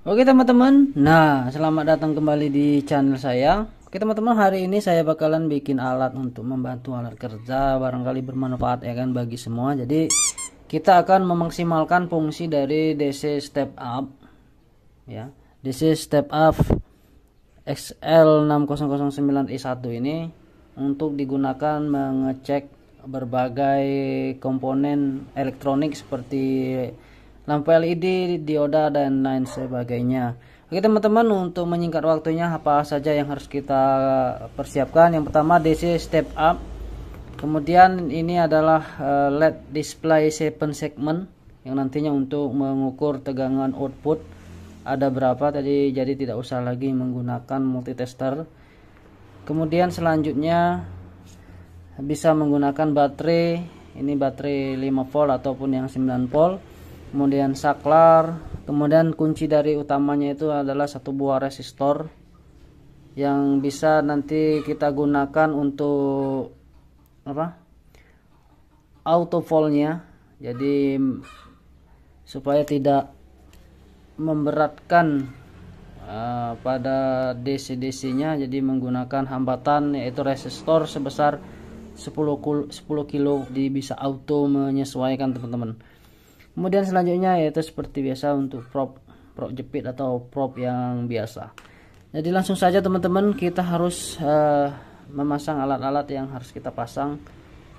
Oke teman-teman, nah selamat datang kembali di channel saya Oke teman-teman, hari ini saya bakalan bikin alat untuk membantu alat kerja Barangkali bermanfaat ya kan bagi semua Jadi kita akan memaksimalkan fungsi dari DC Step Up ya DC Step Up XL6009i1 ini Untuk digunakan mengecek berbagai komponen elektronik seperti lampu LED, dioda dan lain sebagainya. Oke teman-teman untuk menyingkat waktunya apa saja yang harus kita persiapkan? Yang pertama DC step up. Kemudian ini adalah eh, LED display 7 segment yang nantinya untuk mengukur tegangan output ada berapa tadi jadi tidak usah lagi menggunakan multitester. Kemudian selanjutnya bisa menggunakan baterai ini baterai 5 volt ataupun yang 9 volt kemudian saklar kemudian kunci dari utamanya itu adalah satu buah resistor yang bisa nanti kita gunakan untuk apa auto nya jadi supaya tidak memberatkan uh, pada DC-DC nya jadi menggunakan hambatan yaitu resistor sebesar 10 kilo, 10 kilo di bisa auto menyesuaikan teman-teman kemudian selanjutnya yaitu seperti biasa untuk prop prop jepit atau prop yang biasa jadi langsung saja teman-teman kita harus uh, memasang alat-alat yang harus kita pasang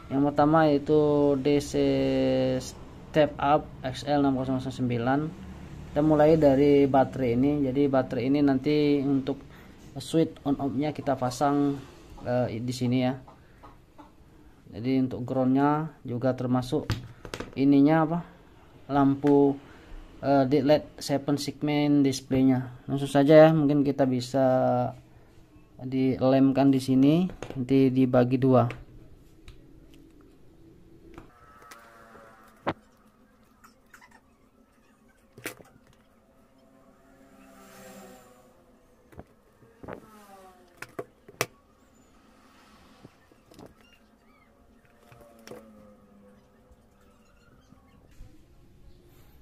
yang pertama yaitu DC step up XL6009 kita mulai dari baterai ini jadi baterai ini nanti untuk switch on off nya kita pasang uh, di sini ya jadi untuk groundnya juga termasuk ininya apa lampu uh, di LED 7 segment displaynya langsung saja ya mungkin kita bisa dilemkan di sini nanti dibagi dua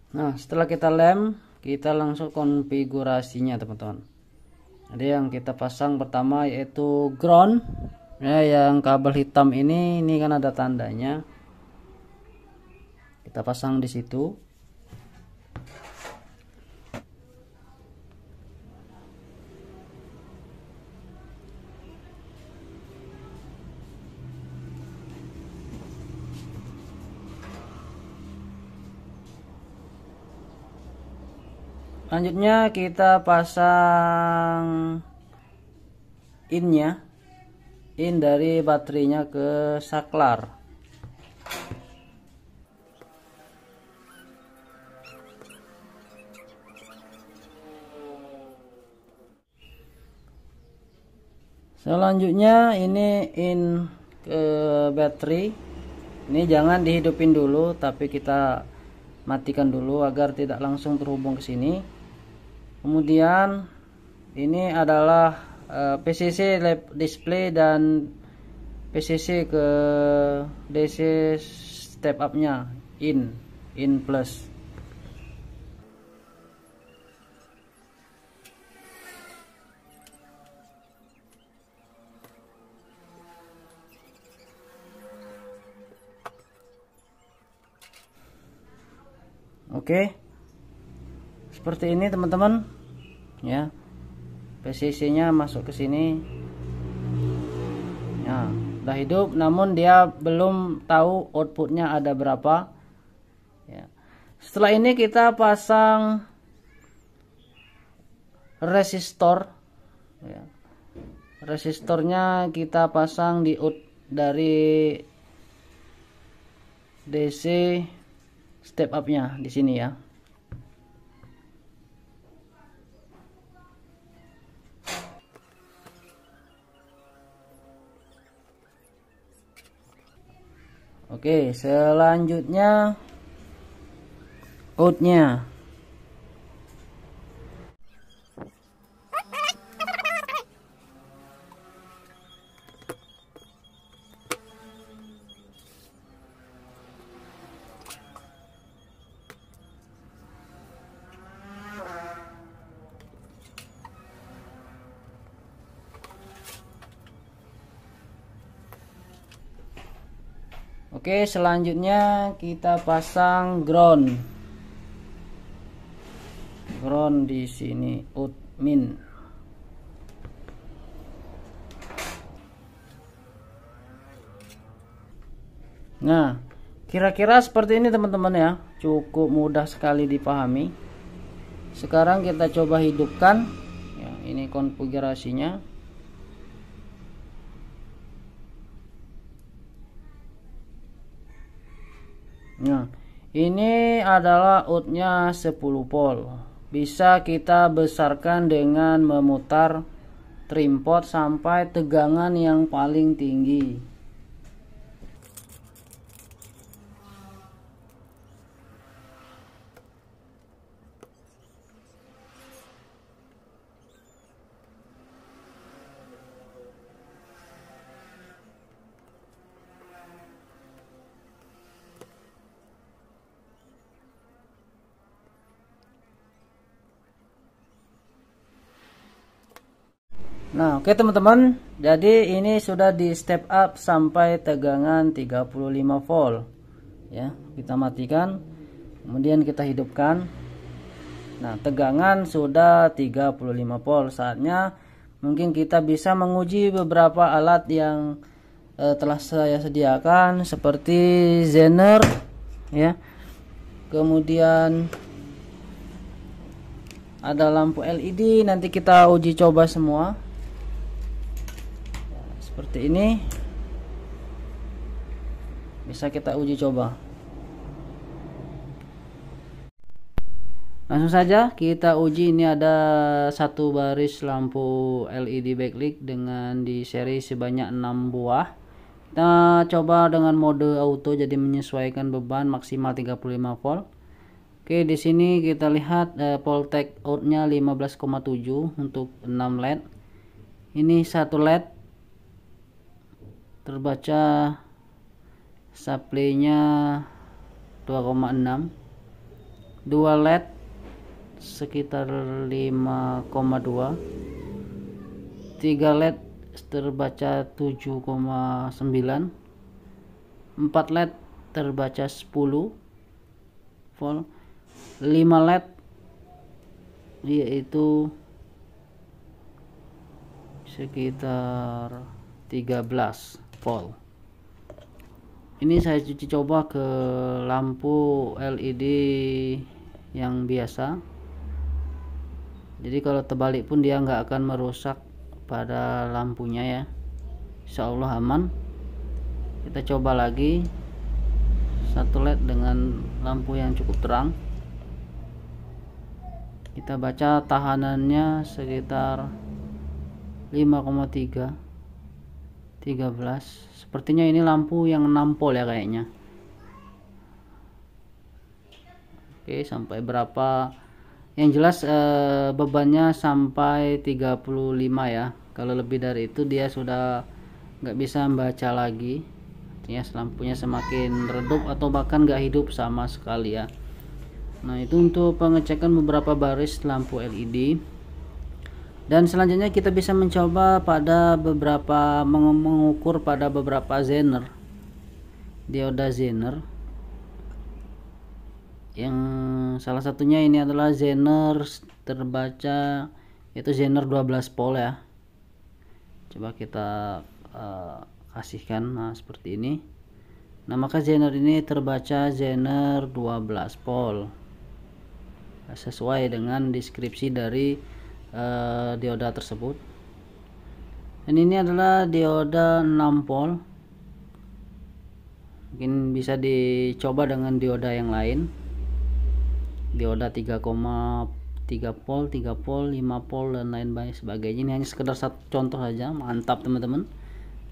nah setelah kita lem kita langsung konfigurasinya teman-teman Jadi yang kita pasang pertama yaitu ground ya yang kabel hitam ini ini kan ada tandanya kita pasang di situ Selanjutnya kita pasang innya. In dari baterainya ke saklar. selanjutnya ini in ke baterai ini jangan dihidupin dulu tapi kita matikan dulu agar tidak langsung terhubung ke sini kemudian ini adalah eh, PCC display dan PCC ke DC step up nya in in plus Oke okay seperti ini teman-teman ya PCC nya masuk ke sini nah ya, udah hidup namun dia belum tahu outputnya ada berapa ya. setelah ini kita pasang resistor ya. resistornya kita pasang di out dari DC step up nya di sini ya Oke, selanjutnya code-nya. Oke, selanjutnya kita pasang ground. Ground di sini utmin. Nah, kira-kira seperti ini teman-teman ya. Cukup mudah sekali dipahami. Sekarang kita coba hidupkan. Ya, ini konfigurasinya. Nah, ini adalah outnya 10 volt. Bisa kita besarkan dengan memutar trim pot sampai tegangan yang paling tinggi. Nah, oke okay, teman-teman. Jadi ini sudah di step up sampai tegangan 35 volt. Ya, kita matikan. Kemudian kita hidupkan. Nah, tegangan sudah 35 volt. Saatnya mungkin kita bisa menguji beberapa alat yang eh, telah saya sediakan seperti zener ya. Kemudian ada lampu LED nanti kita uji coba semua seperti ini bisa kita uji coba langsung saja kita uji ini ada satu baris lampu LED backlight dengan di seri sebanyak 6 buah kita coba dengan mode auto jadi menyesuaikan beban maksimal 35 volt Oke, di sini kita lihat eh, voltage outnya 15,7 untuk 6 LED. Ini satu LED terbaca supply-nya 2,6 dua LED sekitar 5,2 tiga LED terbaca 7,9 4 LED terbaca 10 volt 5 LED yaitu sekitar 13 volt ini saya cuci coba ke lampu LED yang biasa jadi kalau terbalik pun dia nggak akan merusak pada lampunya ya Insya Allah aman kita coba lagi satu led dengan lampu yang cukup terang kita baca tahanannya sekitar 5,3 13 sepertinya ini lampu yang 6 volt ya kayaknya oke sampai berapa yang jelas eh, bebannya sampai 35 ya kalau lebih dari itu dia sudah nggak bisa membaca lagi artinya lampunya semakin redup atau bahkan nggak hidup sama sekali ya nah itu untuk pengecekan beberapa baris lampu LED dan selanjutnya kita bisa mencoba pada beberapa mengukur pada beberapa zener dioda zener yang salah satunya ini adalah zener terbaca itu zener 12 pol ya coba kita uh, kasihkan nah seperti ini nah maka zener ini terbaca zener 12 pol sesuai dengan deskripsi dari Eh, dioda tersebut dan ini adalah dioda 6 volt mungkin bisa dicoba dengan dioda yang lain dioda 3,3 volt 3 volt 5 volt dan lain lain sebagainya ini hanya sekedar satu contoh saja mantap teman-teman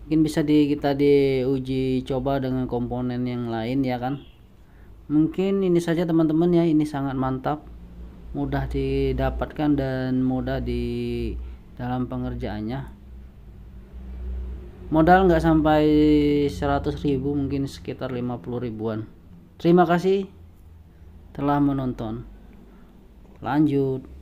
mungkin bisa di, kita diuji coba dengan komponen yang lain ya kan mungkin ini saja teman-teman ya ini sangat mantap mudah didapatkan dan mudah di dalam pengerjaannya modal nggak sampai 100 ribu mungkin sekitar 50 ribuan terima kasih telah menonton lanjut